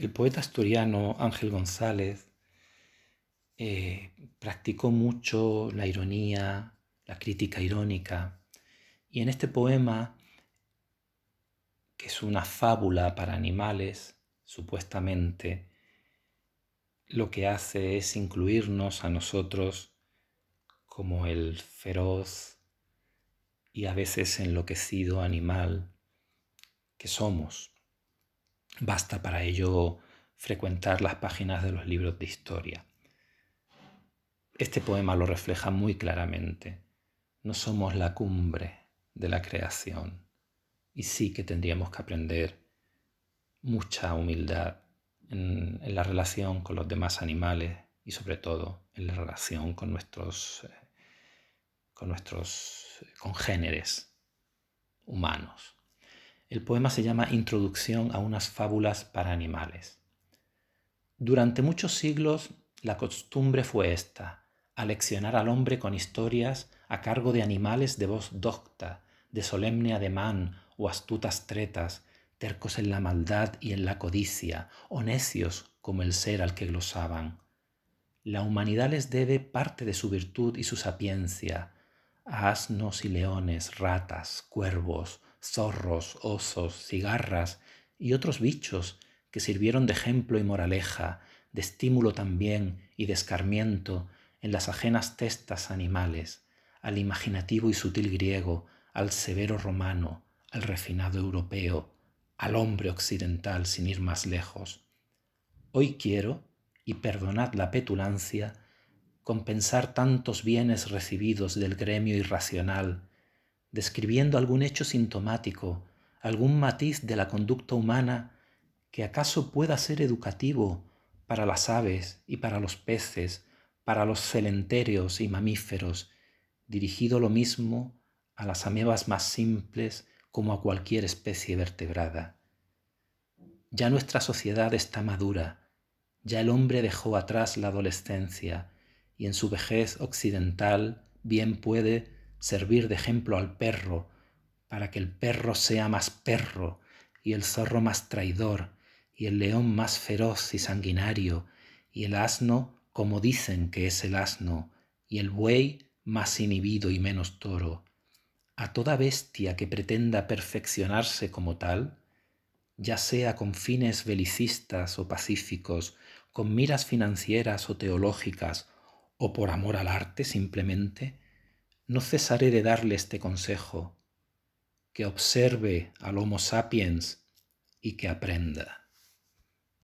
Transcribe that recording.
El poeta asturiano Ángel González eh, practicó mucho la ironía, la crítica irónica, y en este poema, que es una fábula para animales, supuestamente, lo que hace es incluirnos a nosotros como el feroz y a veces enloquecido animal que somos. Basta para ello frecuentar las páginas de los libros de historia. Este poema lo refleja muy claramente. No somos la cumbre de la creación y sí que tendríamos que aprender mucha humildad en, la relación con los demás animales y sobre todo en la relación con nuestros eh, eh, congéneres humanos. El poema se llama Introducción a unas fábulas para animales. Durante muchos siglos la costumbre fue esta, aleccionar al hombre con historias a cargo de animales de voz docta, de solemne ademán o astutas tretas, tercos en la maldad y en la codicia, o necios como el ser al que glosaban. La humanidad les debe parte de su virtud y su sapiencia, a asnos y leones, ratas, cuervos, zorros, osos, cigarras y otros bichos que sirvieron de ejemplo y moraleja, de estímulo también y de escarmiento en las ajenas testas animales, al imaginativo y sutil griego, al severo romano, al refinado europeo, al hombre occidental sin ir más lejos. Hoy quiero, y perdonad la petulancia, compensar tantos bienes recibidos del gremio irracional describiendo algún hecho sintomático, algún matiz de la conducta humana que acaso pueda ser educativo para las aves y para los peces, para los celentéreos y mamíferos, dirigido lo mismo a las amebas más simples como a cualquier especie vertebrada. Ya nuestra sociedad está madura, ya el hombre dejó atrás la adolescencia y en su vejez occidental bien puede servir de ejemplo al perro, para que el perro sea más perro, y el zorro más traidor, y el león más feroz y sanguinario, y el asno como dicen que es el asno, y el buey más inhibido y menos toro. A toda bestia que pretenda perfeccionarse como tal, ya sea con fines belicistas o pacíficos, con miras financieras o teológicas, o por amor al arte simplemente, no cesaré de darle este consejo, que observe al Homo sapiens y que aprenda.